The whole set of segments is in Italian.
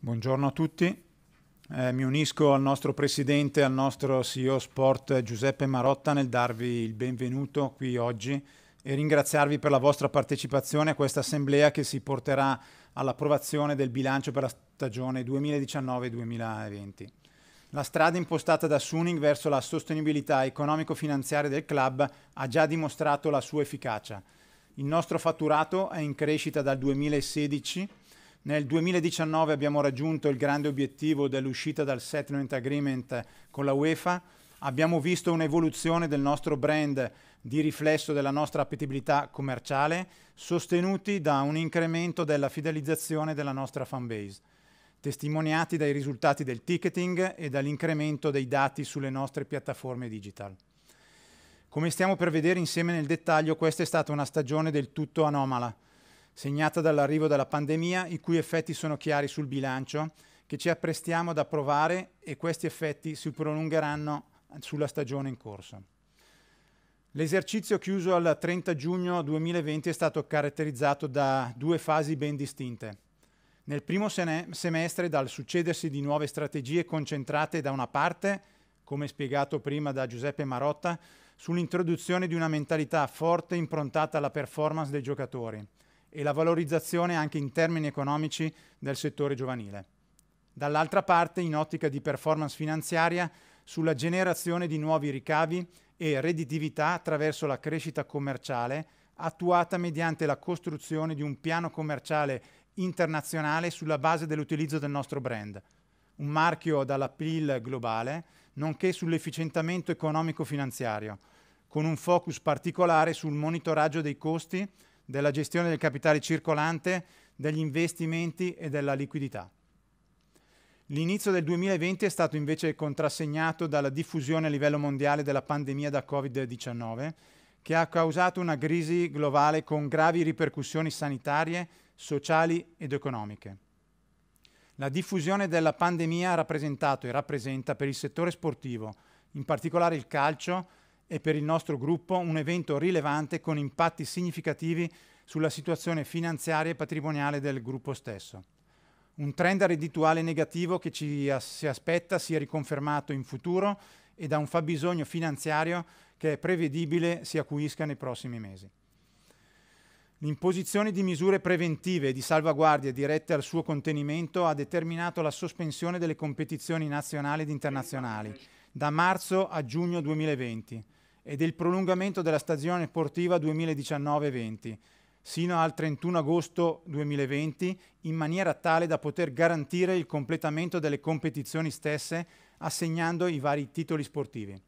Buongiorno a tutti. Eh, mi unisco al nostro presidente, al nostro CEO Sport Giuseppe Marotta nel darvi il benvenuto qui oggi e ringraziarvi per la vostra partecipazione a questa assemblea che si porterà all'approvazione del bilancio per la stagione 2019-2020. La strada impostata da Suning verso la sostenibilità economico-finanziaria del club ha già dimostrato la sua efficacia. Il nostro fatturato è in crescita dal 2016 nel 2019 abbiamo raggiunto il grande obiettivo dell'uscita dal settlement agreement con la UEFA, abbiamo visto un'evoluzione del nostro brand di riflesso della nostra appetibilità commerciale, sostenuti da un incremento della fidelizzazione della nostra fanbase, testimoniati dai risultati del ticketing e dall'incremento dei dati sulle nostre piattaforme digital. Come stiamo per vedere insieme nel dettaglio, questa è stata una stagione del tutto anomala segnata dall'arrivo della pandemia, i cui effetti sono chiari sul bilancio, che ci apprestiamo ad approvare e questi effetti si prolungheranno sulla stagione in corso. L'esercizio chiuso al 30 giugno 2020 è stato caratterizzato da due fasi ben distinte. Nel primo semestre dal succedersi di nuove strategie concentrate da una parte, come spiegato prima da Giuseppe Marotta, sull'introduzione di una mentalità forte improntata alla performance dei giocatori, e la valorizzazione anche in termini economici del settore giovanile. Dall'altra parte, in ottica di performance finanziaria, sulla generazione di nuovi ricavi e redditività attraverso la crescita commerciale attuata mediante la costruzione di un piano commerciale internazionale sulla base dell'utilizzo del nostro brand, un marchio dall'appeal globale, nonché sull'efficientamento economico-finanziario, con un focus particolare sul monitoraggio dei costi della gestione del capitale circolante, degli investimenti e della liquidità. L'inizio del 2020 è stato invece contrassegnato dalla diffusione a livello mondiale della pandemia da Covid-19, che ha causato una crisi globale con gravi ripercussioni sanitarie, sociali ed economiche. La diffusione della pandemia ha rappresentato e rappresenta per il settore sportivo, in particolare il calcio, e per il nostro gruppo un evento rilevante con impatti significativi sulla situazione finanziaria e patrimoniale del gruppo stesso. Un trend reddituale negativo che ci si aspetta sia riconfermato in futuro e da un fabbisogno finanziario che è prevedibile si acuisca nei prossimi mesi. L'imposizione di misure preventive e di salvaguardia dirette al suo contenimento ha determinato la sospensione delle competizioni nazionali ed internazionali da marzo a giugno 2020 e del prolungamento della stagione sportiva 2019-20 sino al 31 agosto 2020 in maniera tale da poter garantire il completamento delle competizioni stesse assegnando i vari titoli sportivi.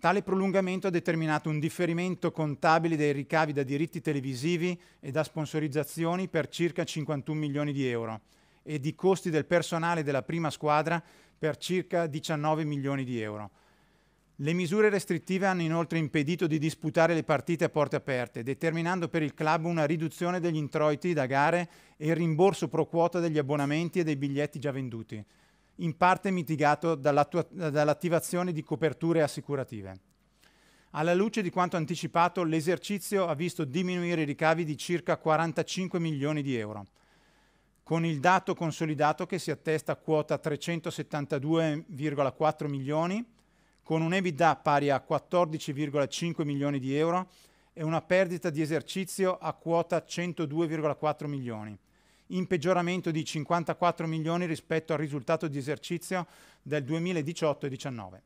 Tale prolungamento ha determinato un differimento contabile dei ricavi da diritti televisivi e da sponsorizzazioni per circa 51 milioni di euro e di costi del personale della prima squadra per circa 19 milioni di euro le misure restrittive hanno inoltre impedito di disputare le partite a porte aperte, determinando per il club una riduzione degli introiti da gare e il rimborso pro quota degli abbonamenti e dei biglietti già venduti, in parte mitigato dall'attivazione di coperture assicurative. Alla luce di quanto anticipato, l'esercizio ha visto diminuire i ricavi di circa 45 milioni di euro con il dato consolidato che si attesta a quota 372,4 milioni con un EBITDA pari a 14,5 milioni di euro e una perdita di esercizio a quota 102,4 milioni, in peggioramento di 54 milioni rispetto al risultato di esercizio del 2018 19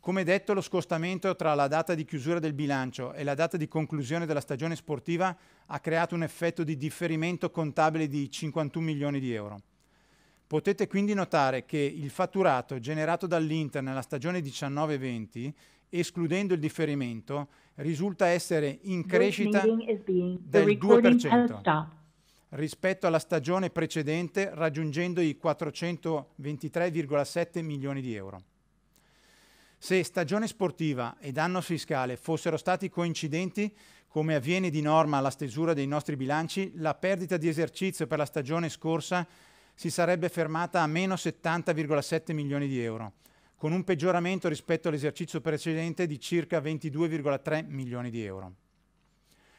Come detto, lo scostamento tra la data di chiusura del bilancio e la data di conclusione della stagione sportiva ha creato un effetto di differimento contabile di 51 milioni di euro. Potete quindi notare che il fatturato generato dall'Inter nella stagione 19-20, escludendo il differimento, risulta essere in crescita del 2% rispetto alla stagione precedente, raggiungendo i 423,7 milioni di euro. Se stagione sportiva ed anno fiscale fossero stati coincidenti, come avviene di norma alla stesura dei nostri bilanci, la perdita di esercizio per la stagione scorsa si sarebbe fermata a meno 70,7 milioni di euro, con un peggioramento rispetto all'esercizio precedente di circa 22,3 milioni di euro.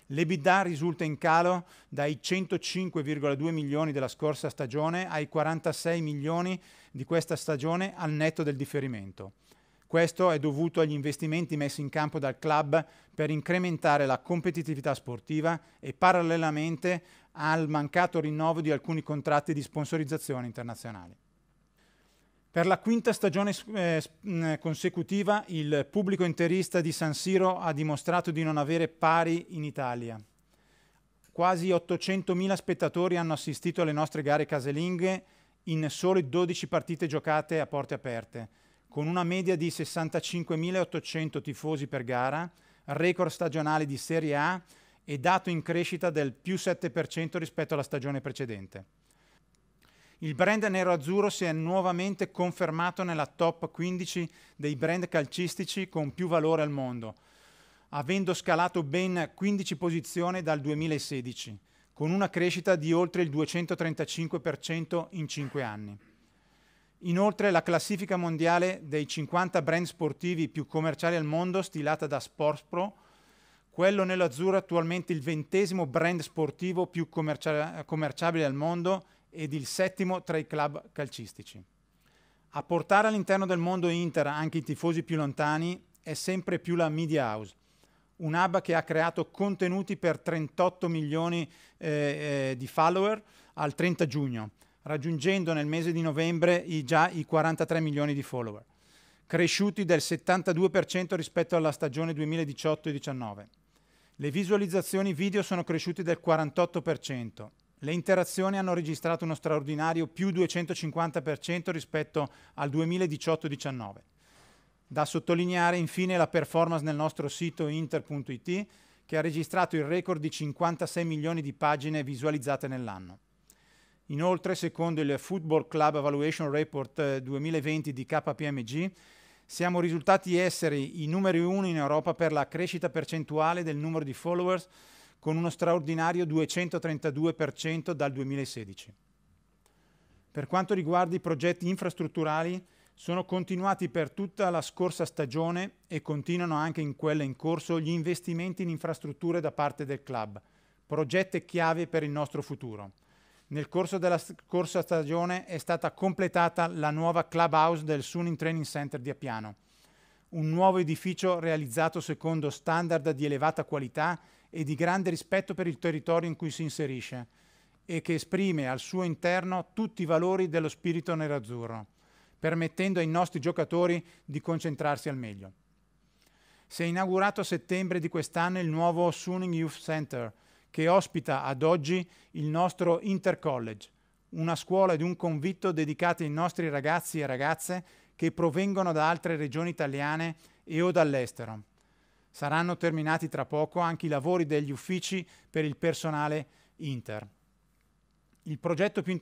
L'EBITDA risulta in calo dai 105,2 milioni della scorsa stagione ai 46 milioni di questa stagione al netto del differimento. Questo è dovuto agli investimenti messi in campo dal club per incrementare la competitività sportiva e parallelamente al mancato rinnovo di alcuni contratti di sponsorizzazione internazionali. Per la quinta stagione eh, consecutiva il pubblico interista di San Siro ha dimostrato di non avere pari in Italia. Quasi 800.000 spettatori hanno assistito alle nostre gare casalinghe in sole 12 partite giocate a porte aperte, con una media di 65.800 tifosi per gara, record stagionale di Serie A e dato in crescita del più 7% rispetto alla stagione precedente. Il brand nero-azzurro si è nuovamente confermato nella top 15 dei brand calcistici con più valore al mondo, avendo scalato ben 15 posizioni dal 2016, con una crescita di oltre il 235% in 5 anni. Inoltre la classifica mondiale dei 50 brand sportivi più commerciali al mondo, stilata da SportsPro, quello nell'azzurro è attualmente il ventesimo brand sportivo più commerciabile al mondo ed il settimo tra i club calcistici. A portare all'interno del mondo Inter anche i tifosi più lontani è sempre più la Media House, un hub che ha creato contenuti per 38 milioni eh, eh, di follower al 30 giugno, raggiungendo nel mese di novembre i, già i 43 milioni di follower, cresciuti del 72% rispetto alla stagione 2018-19. Le visualizzazioni video sono cresciute del 48%. Le interazioni hanno registrato uno straordinario più 250% rispetto al 2018-19. Da sottolineare infine la performance nel nostro sito inter.it che ha registrato il record di 56 milioni di pagine visualizzate nell'anno. Inoltre, secondo il Football Club Evaluation Report 2020 eh, di KPMG, siamo risultati essere i numeri uno in Europa per la crescita percentuale del numero di followers con uno straordinario 232% dal 2016. Per quanto riguarda i progetti infrastrutturali, sono continuati per tutta la scorsa stagione e continuano anche in quella in corso gli investimenti in infrastrutture da parte del club, progetti chiave per il nostro futuro. Nel corso della scorsa stagione è stata completata la nuova clubhouse del Suning Training Center di Appiano, un nuovo edificio realizzato secondo standard di elevata qualità e di grande rispetto per il territorio in cui si inserisce e che esprime al suo interno tutti i valori dello spirito nerazzurro, permettendo ai nostri giocatori di concentrarsi al meglio. Si è inaugurato a settembre di quest'anno il nuovo Suning Youth Center, che ospita ad oggi il nostro Intercollege, una scuola ed un convitto dedicati ai nostri ragazzi e ragazze che provengono da altre regioni italiane e o dall'estero. Saranno terminati tra poco anche i lavori degli uffici per il personale Inter. Il progetto più,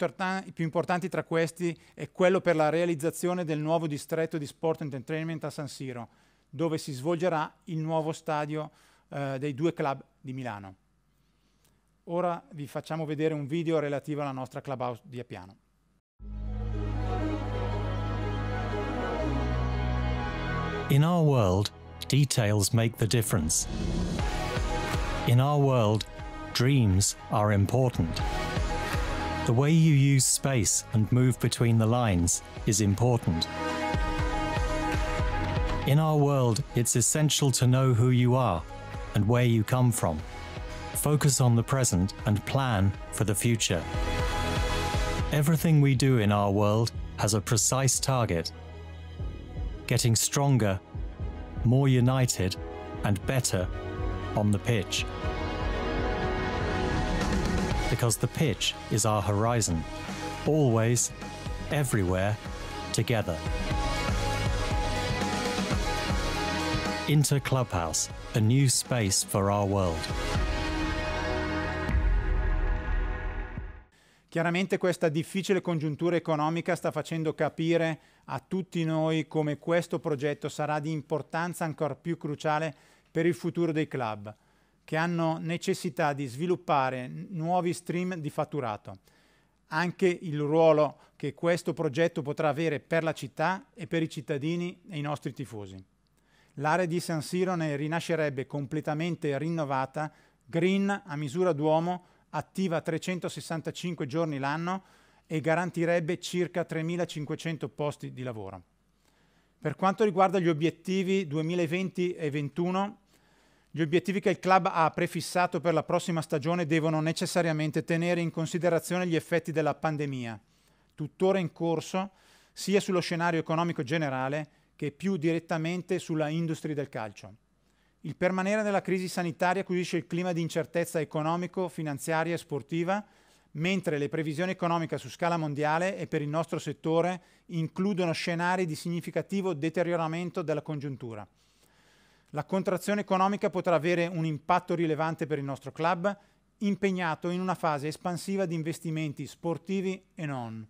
più, importante tra questi è quello per la realizzazione del nuovo distretto di Sport and Entertainment a San Siro, dove si svolgerà il nuovo stadio eh, dei due club di Milano. Ora vi facciamo vedere un video relativo alla nostra clubhouse di Appiano. In our world, details make the difference. In our world, dreams are important. The way you use space and move between the lines is important. In our world, it's essential to know who you are and where you come from focus on the present and plan for the future. Everything we do in our world has a precise target. Getting stronger, more united and better on the pitch. Because the pitch is our horizon, always, everywhere, together. Inter Clubhouse, a new space for our world. Chiaramente questa difficile congiuntura economica sta facendo capire a tutti noi come questo progetto sarà di importanza ancora più cruciale per il futuro dei club, che hanno necessità di sviluppare nuovi stream di fatturato. Anche il ruolo che questo progetto potrà avere per la città e per i cittadini e i nostri tifosi. L'area di San Siro ne rinascerebbe completamente rinnovata, green a misura d'uomo, attiva 365 giorni l'anno e garantirebbe circa 3.500 posti di lavoro. Per quanto riguarda gli obiettivi 2020 e 2021, gli obiettivi che il club ha prefissato per la prossima stagione devono necessariamente tenere in considerazione gli effetti della pandemia, tuttora in corso, sia sullo scenario economico generale che più direttamente sulla industria del calcio. Il permanere della crisi sanitaria acquisisce il clima di incertezza economico, finanziaria e sportiva, mentre le previsioni economiche su scala mondiale e per il nostro settore includono scenari di significativo deterioramento della congiuntura. La contrazione economica potrà avere un impatto rilevante per il nostro club, impegnato in una fase espansiva di investimenti sportivi e non.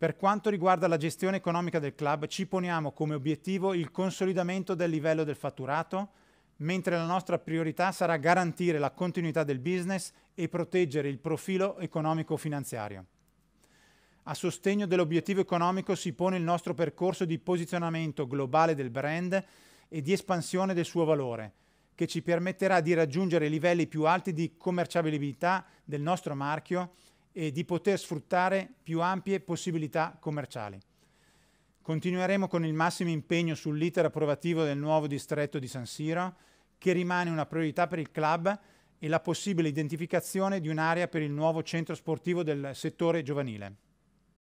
Per quanto riguarda la gestione economica del club, ci poniamo come obiettivo il consolidamento del livello del fatturato, mentre la nostra priorità sarà garantire la continuità del business e proteggere il profilo economico-finanziario. A sostegno dell'obiettivo economico si pone il nostro percorso di posizionamento globale del brand e di espansione del suo valore, che ci permetterà di raggiungere livelli più alti di commerciabilità del nostro marchio e di poter sfruttare più ampie possibilità commerciali. Continueremo con il massimo impegno sull'iter approvativo del nuovo distretto di San Siro, che rimane una priorità per il club e la possibile identificazione di un'area per il nuovo centro sportivo del settore giovanile.